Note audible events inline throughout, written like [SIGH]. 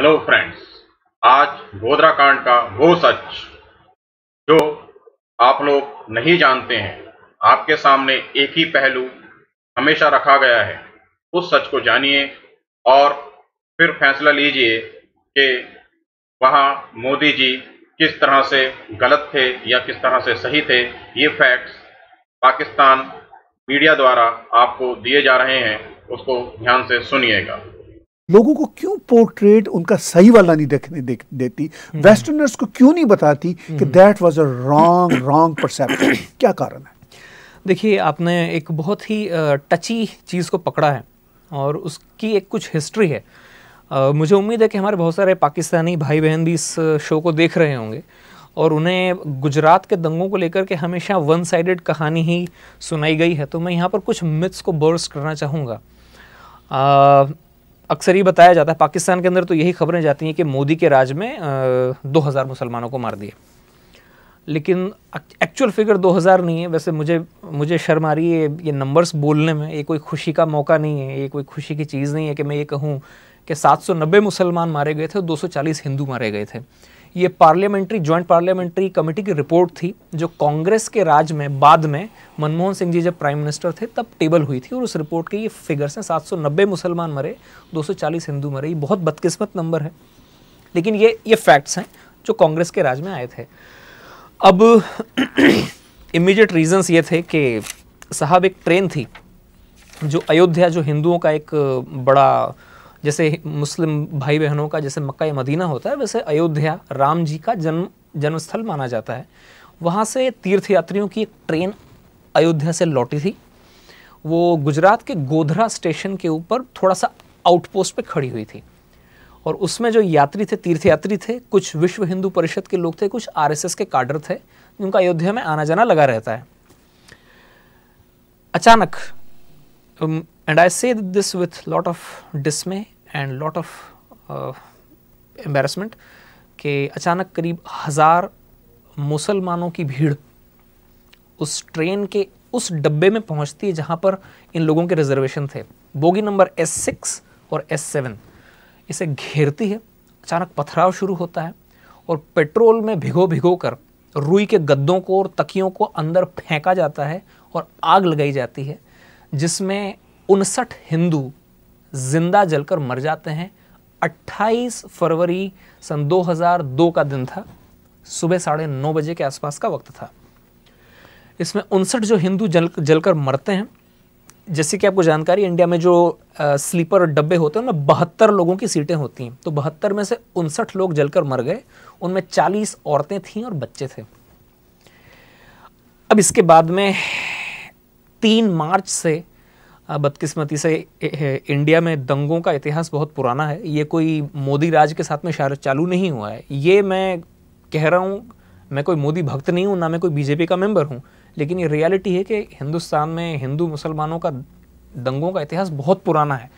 Hello friends आज गोधरा कांड का वो सच जो आप लोग नहीं जानते हैं आपके सामने एक ही पहलू हमेशा रखा गया है उस सच को जानिए और फिर फैसला लीजिए कि वहाँ मोदी जी किस तरह से गलत थे या किस तरह से सही थे ये फैक्ट्स पाकिस्तान मीडिया द्वारा आपको दिए जा रहे हैं उसको ध्यान से सुनिएगा लोगों को क्यों पोर्ट्रेट उनका सही वाला नहीं देखने दे, देती वेस्टर्नर्स हम्म। को क्यों नहीं बताती कि that was a wrong wrong perception क्या कारण है देखिए आपने एक बहुत ही टची चीज़ को पकड़ा है और उसकी एक कुछ हिस्ट्री है Uh, मुझे उम्मीद है कि हमारे बहुत सारे पाकिस्तानी भाई बहन भी इस शो को देख रहे होंगे और उन्हें गुजरात के दंगों को लेकर के हमेशा वन साइडेड कहानी ही सुनाई गई है तो मैं यहाँ पर कुछ मिथ्स को बर्स करना चाहूँगा अक्सर ही बताया जाता है पाकिस्तान के अंदर तो यही खबरें जाती हैं कि मोदी के राज में दो हज़ार मुसलमानों को मार दिए लेकिन एक्चुअल फिगर 2000 नहीं है वैसे मुझे मुझे शर्म आ रही है ये नंबर्स बोलने में ये कोई खुशी का मौका नहीं है ये कोई खुशी की चीज़ नहीं है कि मैं ये कहूँ कि 790 मुसलमान मारे गए थे और 240 हिंदू मारे गए थे ये पार्लियामेंट्री ज्वाइंट पार्लियामेंट्री कमेटी की रिपोर्ट थी जो कांग्रेस के राज में बाद में मनमोहन सिंह जी जब प्राइम मिनिस्टर थे तब टेबल हुई थी और उस रिपोर्ट के ये फिगर्स हैं 790 मुसलमान मरे 240 हिंदू मरे ये बहुत बदकिस्मत नंबर है लेकिन ये ये फैक्ट्स हैं जो कांग्रेस के राज में आए थे अब इमीजिएट [CLEARS THROAT] रीजन्स ये थे कि साहब एक ट्रेन थी जो अयोध्या जो हिंदुओं का एक बड़ा जैसे मुस्लिम भाई बहनों का जैसे मक्का मदीना होता है वैसे अयोध्या राम जी का जन्म जन्मस्थल माना जाता है वहाँ से तीर्थ यात्रियों की एक ट्रेन अयोध्या से लौटी थी वो गुजरात के गोधरा स्टेशन के ऊपर थोड़ा सा आउटपोस्ट पे खड़ी हुई थी और उसमें जो यात्री थे तीर्थयात्री थे कुछ विश्व हिंदू परिषद के लोग थे कुछ आरएसएस के काडर थे जिनका अयोध्या में आना जाना लगा रहता है अचानक um, and I say this with lot of dismay and lot of uh, embarrassment कि अचानक करीब हज़ार मुसलमानों की भीड़ उस ट्रेन के उस डब्बे में पहुंचती है जहां पर इन लोगों के रिजर्वेशन थे बोगी नंबर एस सिक्स और एस सेवन इसे घेरती है अचानक पथराव शुरू होता है और पेट्रोल में भिगो भिगो कर रुई के गद्दों को और तकियों को अंदर फेंका जाता है और आग लगाई जाती है जिसमें उनसठ हिंदू जिंदा जलकर मर जाते हैं 28 फरवरी सन 2002 का दिन था सुबह साढ़े नौ बजे के आसपास का वक्त था इसमें उनसठ जो हिंदू जल जलकर मरते हैं जैसे कि आपको जानकारी इंडिया में जो आ, स्लीपर डब्बे होते हैं उनमें बहत्तर लोगों की सीटें होती हैं तो बहत्तर में से उनसठ लोग जलकर मर गए उनमें चालीस औरतें थीं और बच्चे थे अब इसके बाद में तीन मार्च से बदकिस्मती से इंडिया में दंगों का इतिहास बहुत पुराना है ये कोई मोदी राज के साथ में शायद चालू नहीं हुआ है ये मैं कह रहा हूँ मैं कोई मोदी भक्त नहीं हूँ ना मैं कोई बीजेपी का मेंबर हूँ लेकिन ये रियलिटी है कि हिंदुस्तान में हिंदू मुसलमानों का दंगों का इतिहास बहुत पुराना है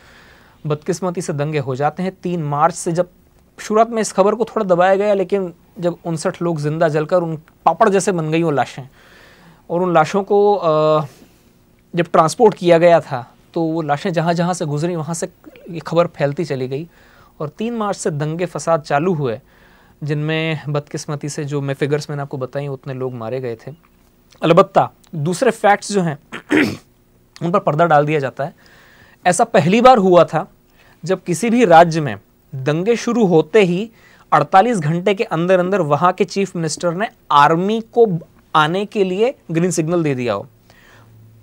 बदकिस्मती से दंगे हो जाते हैं तीन मार्च से जब शुरुआत में इस खबर को थोड़ा दबाया गया लेकिन जब उनसठ लोग जिंदा जलकर उन पापड़ जैसे बन गई वो लाशें और उन लाशों को आ, जब ट्रांसपोर्ट किया गया था तो वो लाशें जहाँ जहाँ से गुजरी वहाँ से ये खबर फैलती चली गई और तीन मार्च से दंगे फसाद चालू हुए जिनमें बदकिस्मती से जो मैं फिगर्स मैंने आपको बताई उतने लोग मारे गए थे अलबत् दूसरे फैक्ट्स जो हैं [CLEARS THROAT] उन पर पर्दा डाल दिया जाता है ऐसा पहली बार हुआ था जब किसी भी राज्य में दंगे शुरू होते ही 48 घंटे के अंदर अंदर वहाँ के चीफ मिनिस्टर ने आर्मी को आने के लिए ग्रीन सिग्नल दे दिया हो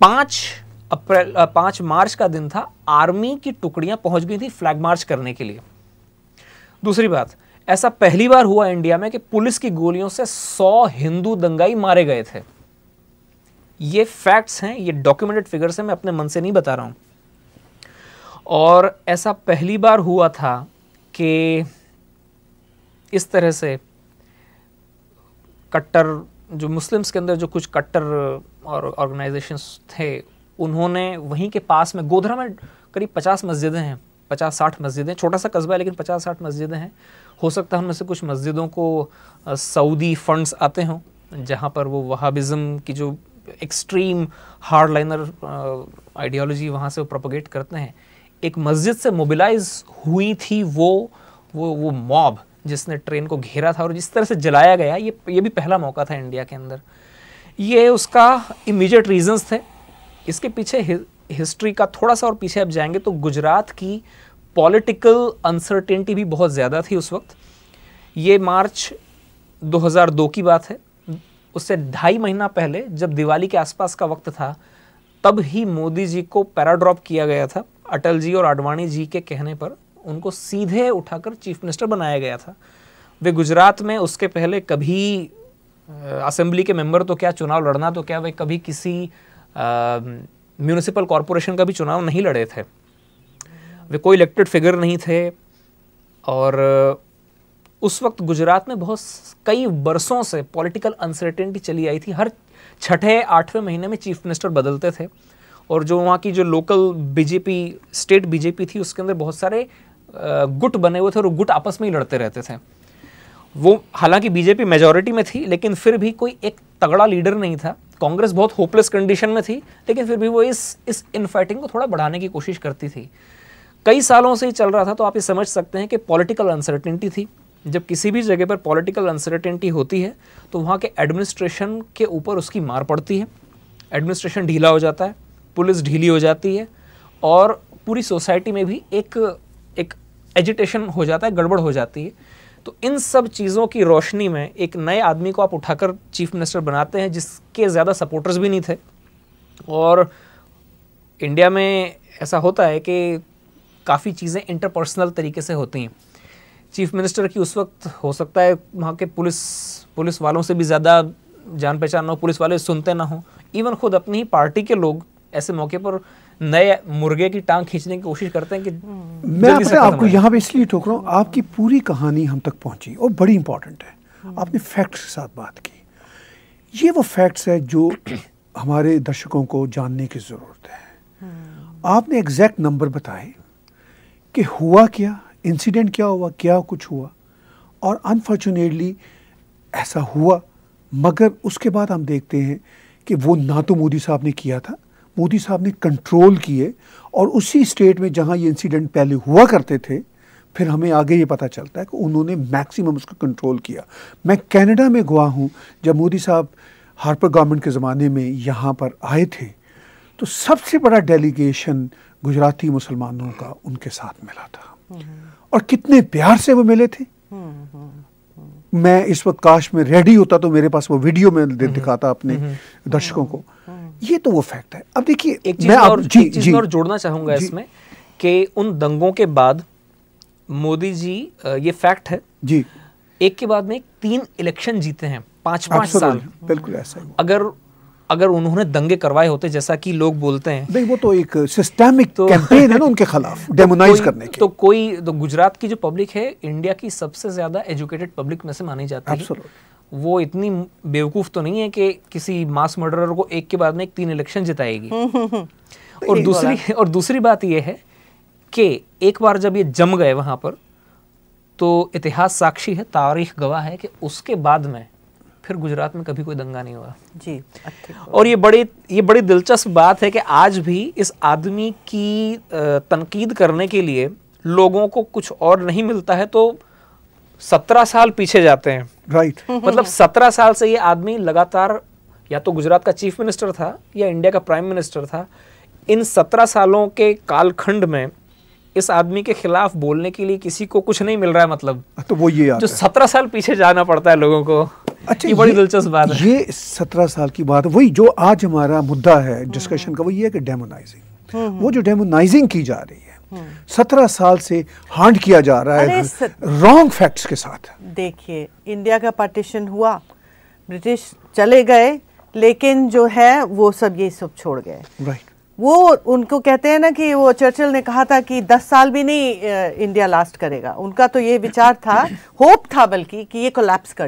पांच अप्रैल पांच मार्च का दिन था आर्मी की टुकड़ियां पहुंच गई थी फ्लैग मार्च करने के लिए दूसरी बात ऐसा पहली बार हुआ इंडिया में कि पुलिस की गोलियों से सौ हिंदू दंगाई मारे गए थे ये फैक्ट्स हैं ये डॉक्यूमेंटेड फिगर्स हैं मैं अपने मन से नहीं बता रहा हूं और ऐसा पहली बार हुआ था कि इस तरह से कट्टर जो मुस्लिम्स के अंदर जो कुछ कट्टर और ऑर्गेनाइजेशन थे उन्होंने वहीं के पास में गोधरा में करीब पचास मस्जिदें हैं पचास साठ मस्जिदें छोटा सा कस्बा है लेकिन पचास साठ मस्जिदें हैं हो सकता है उनमें से कुछ मस्जिदों को सऊदी फंड्स आते हों जहाँ पर वो वहाबिज़म की जो एक्सट्रीम हार्ड लाइनर आइडियोलॉजी वहाँ से वो प्रोपोगेट करते हैं एक मस्जिद से मोबिलाइज हुई थी वो वो वो मॉब जिसने ट्रेन को घेरा था और जिस तरह से जलाया गया ये ये भी पहला मौका था इंडिया के अंदर ये उसका इमीडिएट रीजंस थे इसके पीछे हिस्ट्री का थोड़ा सा और पीछे आप जाएंगे तो गुजरात की पॉलिटिकल अनसर्टेनिटी भी बहुत ज़्यादा थी उस वक्त ये मार्च 2002 की बात है उससे ढाई महीना पहले जब दिवाली के आसपास का वक्त था तब ही मोदी जी को पैराड्रॉप किया गया था अटल जी और आडवाणी जी के कहने पर उनको सीधे उठाकर चीफ मिनिस्टर बनाया गया था वे गुजरात में उसके पहले कभी असेंबली के मेंबर तो क्या चुनाव लड़ना तो क्या वे कभी किसी म्यूनिसिपल कॉरपोरेशन का भी चुनाव नहीं लड़े थे वे कोई इलेक्टेड फिगर नहीं थे और उस वक्त गुजरात में बहुत कई बरसों से पॉलिटिकल अनसर्टेनिटी चली आई थी हर छठे आठवें महीने में चीफ मिनिस्टर बदलते थे और जो वहाँ की जो लोकल बीजेपी स्टेट बीजेपी थी उसके अंदर बहुत सारे गुट बने हुए थे और गुट आपस में ही लड़ते रहते थे वो हालांकि बीजेपी मेजोरिटी में थी लेकिन फिर भी कोई एक तगड़ा लीडर नहीं था कांग्रेस बहुत होपलेस कंडीशन में थी लेकिन फिर भी वो इस इस इनफाइटिंग को थोड़ा बढ़ाने की कोशिश करती थी कई सालों से ही चल रहा था तो आप ये समझ सकते हैं कि पॉलिटिकल अनसर्टेनिटी थी जब किसी भी जगह पर पॉलिटिकल अनसर्टेनिटी होती है तो वहाँ के एडमिनिस्ट्रेशन के ऊपर उसकी मार पड़ती है एडमिनिस्ट्रेशन ढीला हो जाता है पुलिस ढीली हो जाती है और पूरी सोसाइटी में भी एक एक एजिटेशन हो जाता है गड़बड़ हो जाती है तो इन सब चीज़ों की रोशनी में एक नए आदमी को आप उठाकर चीफ मिनिस्टर बनाते हैं जिसके ज़्यादा सपोर्टर्स भी नहीं थे और इंडिया में ऐसा होता है कि काफ़ी चीज़ें इंटरपर्सनल तरीके से होती हैं चीफ मिनिस्टर की उस वक्त हो सकता है वहाँ के पुलिस पुलिस वालों से भी ज़्यादा जान पहचान ना हो पुलिस वाले सुनते ना हो इवन खुद अपनी ही पार्टी के लोग ऐसे मौके पर नए मुर्गे की टांग खींचने की कोशिश करते हैं कि मैं आपसे आपको यहाँ पे इसलिए ठोक रहा हूँ आपकी पूरी कहानी हम तक पहुँची और बड़ी इंपॉर्टेंट है आपने फैक्ट्स के साथ बात की ये वो फैक्ट्स है जो [CLEARS THROAT] हमारे दर्शकों को जानने की ज़रूरत है आपने एग्जैक्ट नंबर बताए कि हुआ क्या इंसिडेंट क्या हुआ क्या कुछ हुआ और अनफॉर्चुनेटली ऐसा हुआ मगर उसके बाद हम देखते हैं कि वो ना तो मोदी साहब ने किया था मोदी साहब ने कंट्रोल किए और उसी स्टेट में जहाँ ये इंसिडेंट पहले हुआ करते थे फिर हमें आगे ये पता चलता है कि उन्होंने मैक्सिमम उसको कंट्रोल किया मैं कनाडा में गुआ हूँ जब मोदी साहब हार्पर गवर्नमेंट के ज़माने में यहाँ पर आए थे तो सबसे बड़ा डेलीगेशन गुजराती मुसलमानों का उनके साथ मिला था हम्म। और कितने प्यार से वो मिले थे हम्म, हम्म, मैं इस वक्त काश में रेडी होता तो मेरे पास वो वीडियो में दिखाता अपने दर्शकों को ये तो वो फैक्ट है अब देखिए एक चीज और जी, एक जी, और जोड़ना चाहूंगा इसमें कि उन दंगों के बाद मोदी जी ये फैक्ट है जी एक के बाद में तीन इलेक्शन जीते हैं पांच पांच साल बिल्कुल ऐसा ही अगर अगर उन्होंने दंगे करवाए होते जैसा कि लोग बोलते हैं नहीं वो तो एक सिस्टेमिक तो, कैंपेन है ना उनके खिलाफ डेमोनाइज [LAUGHS] तो करने की तो कोई तो गुजरात की जो पब्लिक है इंडिया की सबसे ज्यादा एजुकेटेड पब्लिक में से मानी जाती है वो इतनी बेवकूफ़ तो नहीं है कि किसी मास मर्डरर को एक के बाद में एक तीन इलेक्शन जिताएगी [LAUGHS] और दूसरी और दूसरी बात यह है कि एक बार जब ये जम गए वहां पर तो इतिहास साक्षी है तारीख गवाह है कि उसके बाद में फिर गुजरात में कभी कोई दंगा नहीं हुआ जी और ये बड़ी ये बड़ी दिलचस्प बात है कि आज भी इस आदमी की तनकीद करने के लिए लोगों को कुछ और नहीं मिलता है तो सत्रह साल पीछे जाते हैं राइट right. हम्म, हम्म, मतलब हम्म। सत्रह साल से ये आदमी लगातार या तो गुजरात का चीफ मिनिस्टर था या इंडिया का प्राइम मिनिस्टर था इन सत्रह सालों के कालखंड में इस आदमी के खिलाफ बोलने के लिए किसी को कुछ नहीं मिल रहा है मतलब हाँ, तो वो ये जो सत्रह साल पीछे जाना पड़ता है लोगों को अच्छा ये बड़ी दिलचस्प बात है ये सत्रह साल की बात वही जो आज हमारा मुद्दा है डिस्कशन का वो ये है कि डेमोनाइजिंग वो जो डेमोनाइजिंग की जा रही है सत्रह साल से हांड किया जा रहा है रॉन्ग फैक्ट्स के साथ देखिए इंडिया का पार्टीशन हुआ ब्रिटिश चले गए लेकिन जो है वो सब ये सब छोड़ गए right. वो उनको कहते हैं ना कि वो चर्चिल ने कहा था कि दस साल भी नहीं इंडिया लास्ट करेगा उनका तो ये विचार था होप [COUGHS] था बल्कि कि ये कोलैप्स कर